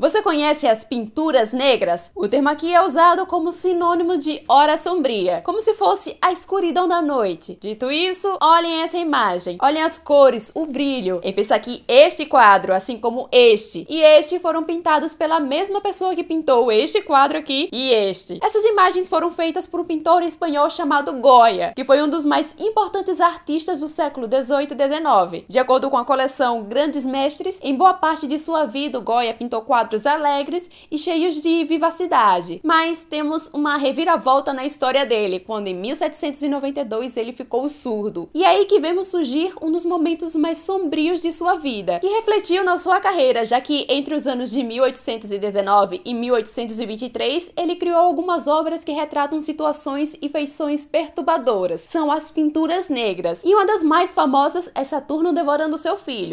Você conhece as pinturas negras? O termo aqui é usado como sinônimo de hora sombria, como se fosse a escuridão da noite. Dito isso, olhem essa imagem, olhem as cores, o brilho. E pensa que este quadro, assim como este e este, foram pintados pela mesma pessoa que pintou este quadro aqui e este. Essas imagens foram feitas por um pintor espanhol chamado Goya, que foi um dos mais importantes artistas do século 18 e 19. De acordo com a coleção Grandes Mestres, em boa parte de sua vida, Goya pintou quadros quadros alegres e cheios de vivacidade. Mas temos uma reviravolta na história dele, quando em 1792 ele ficou surdo. E é aí que vemos surgir um dos momentos mais sombrios de sua vida, que refletiu na sua carreira, já que entre os anos de 1819 e 1823 ele criou algumas obras que retratam situações e feições perturbadoras. São as pinturas negras, e uma das mais famosas é Saturno devorando seu filho,